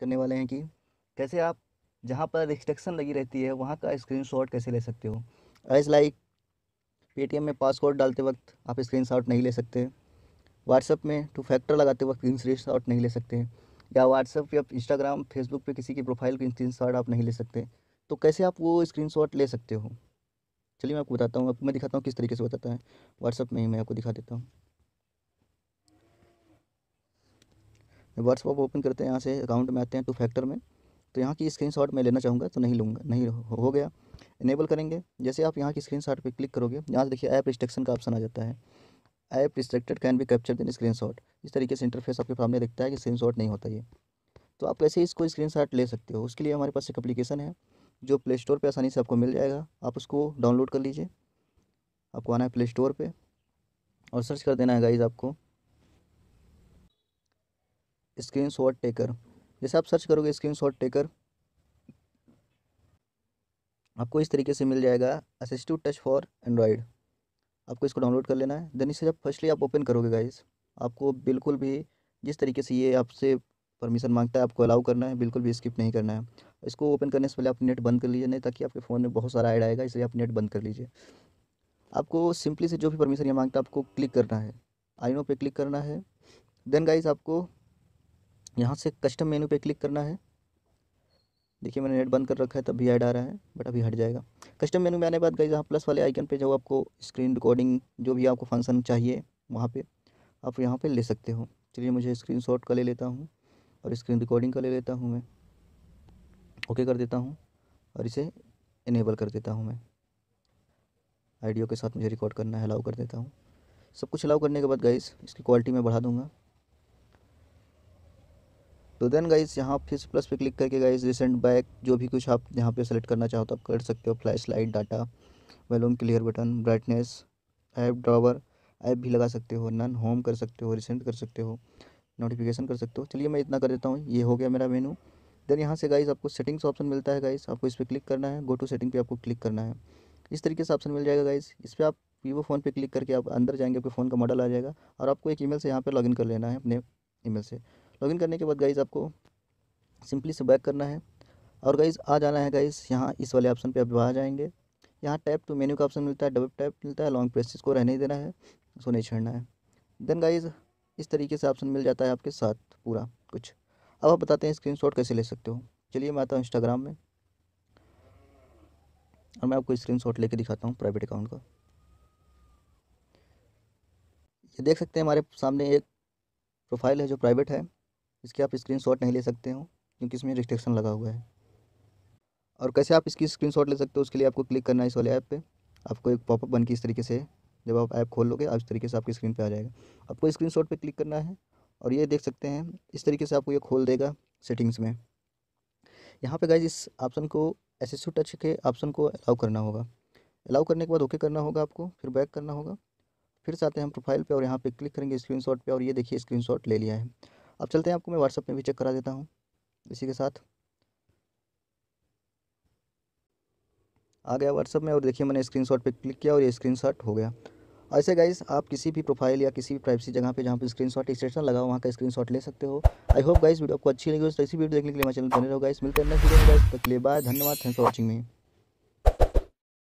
करने वाले हैं कि कैसे आप जहाँ पर रिस्ट्रिक्शन लगी रहती है वहाँ का स्क्रीन कैसे ले सकते हो एज लाइक पेटीएम में पासवर्ड डालते वक्त आप स्क्रीन नहीं ले सकते व्हाट्सअप में टू फैक्टर लगाते वक्त स्क्रीन शॉट नहीं ले सकते या व्हाट्सअप या इंस्टाग्राम फेसबुक पे किसी की प्रोफाइल की स्क्रीन शॉट आप नहीं ले सकते तो कैसे आप वो स्क्रीन शॉट ले सकते हो चलिए मैं आपको बताता हूँ आपको मैं दिखाता हूँ किस तरीके से बताता है व्हाट्सअप में ही मैं आपको दिखा देता हूँ व्हाट्सअप ओपन करते हैं यहाँ से अकाउंट में आते हैं टू फैक्टर में तो यहाँ की स्क्रीन मैं लेना चाहूँगा तो नहीं लूँगा नहीं हो गया इनेबल करेंगे जैसे आप यहाँ की स्क्रीन शॉट पर क्लिक करोगे यहाँ से देखिए ऐप रिस्ट्रक्शन का ऑप्शन आ जाता है app restricted can be capture दिन स्क्रीन शॉट इस तरीके से इंटरफेस आपके सामने दिखता है कि स्क्रीन शॉट नहीं होता ये तो आप कैसे इसको स्क्रीन शॉट ले सकते हो उसके लिए हमारे पास एक अप्लीकेशन है जो प्ले स्टोर पर आसानी से आपको मिल जाएगा आप उसको डाउनलोड कर लीजिए आपको आना है प्ले स्टोर पर और सर्च कर देना है गाइज आपको स्क्रीन शॉट टेकर जैसे आप सर्च करोगे स्क्रीन शॉट टेकर आपको इस तरीके से मिल जाएगा असिस्टिव टच फॉर एंड्रॉयड आपको इसको डाउनलोड कर लेना है देन इसे जब फर्स्टली आप ओपन करोगे गाइज आपको बिल्कुल भी जिस तरीके से ये आपसे परमिशन मांगता है आपको अलाउ करना है बिल्कुल भी स्किप नहीं करना है इसको ओपन करने से पहले आप नेट बंद कर लीजिए नहीं ताकि आपके फ़ोन में बहुत सारा ऐड आएगा इसलिए आप नेट बंद कर लीजिए आपको सिंपली से जो भी परमिशन ये मांगता है आपको क्लिक करना है आइनो पे क्लिक करना है देन गाइज आपको यहाँ से कस्टम मेनू पे क्लिक करना है देखिए मैंने नेट बंद कर रखा है तभी ऐड आ रहा है बट अभी हट जाएगा कस्टम मेनू में आने के बाद गई यहाँ प्लस वाले आइकन पे जो आपको स्क्रीन रिकॉर्डिंग जो भी आपको फंक्शन चाहिए वहाँ पे आप यहाँ पे ले सकते हो चलिए मुझे स्क्रीन शॉट का ले लेता हूँ और स्क्रीन रिकॉर्डिंग का ले लेता हूँ मैं ओके कर देता हूँ और इसे इनेबल कर देता हूँ मैं आइडियो के साथ मुझे रिकॉर्ड करना है अलाउ कर देता हूँ सब कुछ अलाउ करने के बाद गई इसकी क्वालिटी मैं बढ़ा दूँगा तो देन गाइज़ यहाँ फिर प्लस पे क्लिक करके गाइज रिसेंट बैक जो भी कुछ आप यहाँ पे सेलेक्ट करना चाहो तो आप कर सकते हो flashlight data volume clear button brightness app drawer app भी लगा सकते हो नन होम कर सकते हो रिसेंट कर सकते हो नोटिफिकेशन कर सकते हो चलिए मैं इतना कर देता हूँ ये हो गया मेरा मेनू देन यहाँ से गाइज़ आपको सेटिंग्स ऑप्शन मिलता है गाइज आपको इस पर क्लिक करना है गो टू सेटिंग पे आपको क्लिक करना है इस तरीके से ऑप्शन मिल जाएगा गाइज़ इस पर आप वीवो फ़ोन पर क्लिक करके आप अंदर जाएंगे आपके फ़ोन का मॉडल आ जाएगा और आपको एक ई से यहाँ पर लॉग कर लेना है अपने ई से लॉगिन करने के बाद गाइज़ आपको सिंपली से बैक करना है और गाइज़ आ जाना है गाइज़ यहाँ इस वाले ऑप्शन पे आप आ जाएंगे यहाँ टैप टू मेन्यू का ऑप्शन मिलता है डबल टैप मिलता है लॉन्ग प्रेस को रहने ही देना है उसको नहीं छेड़ना है देन गाइज़ इस तरीके से ऑप्शन मिल जाता है आपके साथ पूरा कुछ अब आप बताते हैं स्क्रीन कैसे ले सकते हो चलिए मैं आता हूँ इंस्टाग्राम में और मैं आपको शॉट लेके दिखाता हूँ प्राइवेट अकाउंट का ये देख सकते हैं हमारे सामने एक प्रोफाइल है जो प्राइवेट है इसके आप स्क्रीनशॉट नहीं ले सकते हो क्योंकि इसमें रिस्ट्रिक्शन लगा हुआ है और कैसे आप इसकी स्क्रीनशॉट ले सकते हो उसके लिए आपको क्लिक करना है इस वाले ऐप पे आपको एक पॉपअप बन के इस तरीके से जब आप ऐप खोल लोगे आप इस तरीके से आपकी स्क्रीन पे आ जाएगा आपको स्क्रीन शॉट पर क्लिक करना है और ये देख सकते हैं इस तरीके से आपको ये खोल देगा सेटिंग्स में यहाँ पे गाइज इस ऑप्शन को एस टच के ऑप्शन को अलाउ करना होगा अलाउ करने के बाद ओके करना होगा आपको फिर बैक करना होगा फिर से आते हैं हम प्रोफाइल पे और यहाँ पे क्लिक करेंगे स्क्रीनशॉट पे और ये देखिए स्क्रीनशॉट ले लिया है अब चलते हैं आपको मैं व्हाट्सअप में भी चेक करा देता हूँ इसी के साथ आ गया व्हाट्सअप में और देखिए मैंने स्क्रीनशॉट पे क्लिक किया और ये स्क्रीनशॉट हो गया ऐसे गाइस आप किसी भी प्रोफाइल या किसी भी प्राइवेसी जगह पे जहाँ पे स्क्रीनशॉट स्टेशन लगा हो वहाँ का स्क्रीनशॉट ले सकते हो आई होप गाइस वीडियो आपको अच्छी लगी हो तो इसी वीडियो देखने के लिए मैं चैनल बने रहो गाइस मिलते हैं नेक्स्ट वीडियो में गाइस तक लिए बाय धन्यवाद थैंक्स फॉर वॉचिंग मी